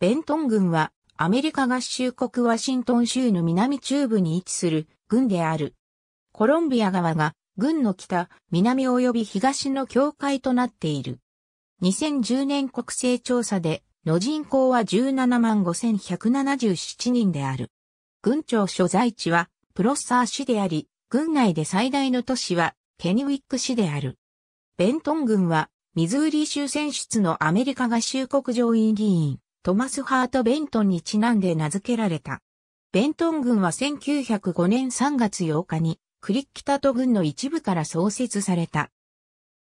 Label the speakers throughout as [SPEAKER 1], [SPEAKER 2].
[SPEAKER 1] ベントン郡はアメリカ合衆国ワシントン
[SPEAKER 2] 州の南中部に位置する郡である。コロンビア側が郡の北、南及び東の境界となっている。2010年国勢調査での人口は17万5177人である。郡庁所在地はプロッサー市であり、郡内で最大の都市はケニウィック市である。ベントン郡はミズーリ州選出のアメリカ合衆国上院議員、トマス・ハート・ベントンにちなんで名付けられた。ベントン軍は1905年3月8日にクリッキタト軍の一部から創設された。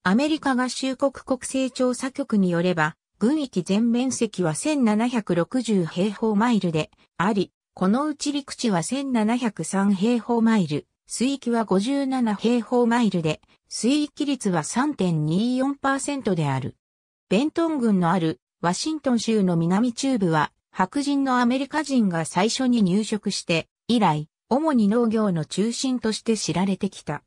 [SPEAKER 2] アメリカ合衆国国勢調査局によれば、軍域全面積は1760平方マイルであり、このうち陸地は1703平方マイル、水域は57平方マイルで、水域率は3.24%である。ベントン軍のあるワシントン州の南中部は白人のアメリカ人が最初に入植して以来、主に農業の中心として知られてきた。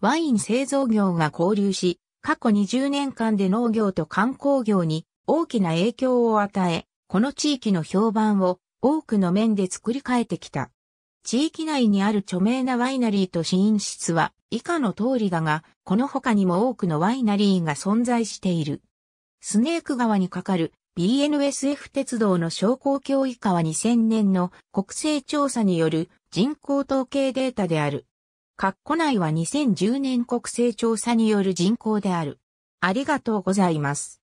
[SPEAKER 2] ワイン製造業が交流し、過去20年間で農業と観光業に大きな影響を与え、この地域の評判を多くの面で作り変えてきた。地域内にある著名なワイナリーと試飲室は以下の通りだが、この他にも多くのワイナリーが存在している。スネーク川に架かる BNSF 鉄道の商工協議課は2000年の国勢調査による人口統計データである。括弧内は2010年国
[SPEAKER 1] 勢調査による人口である。ありがとうございます。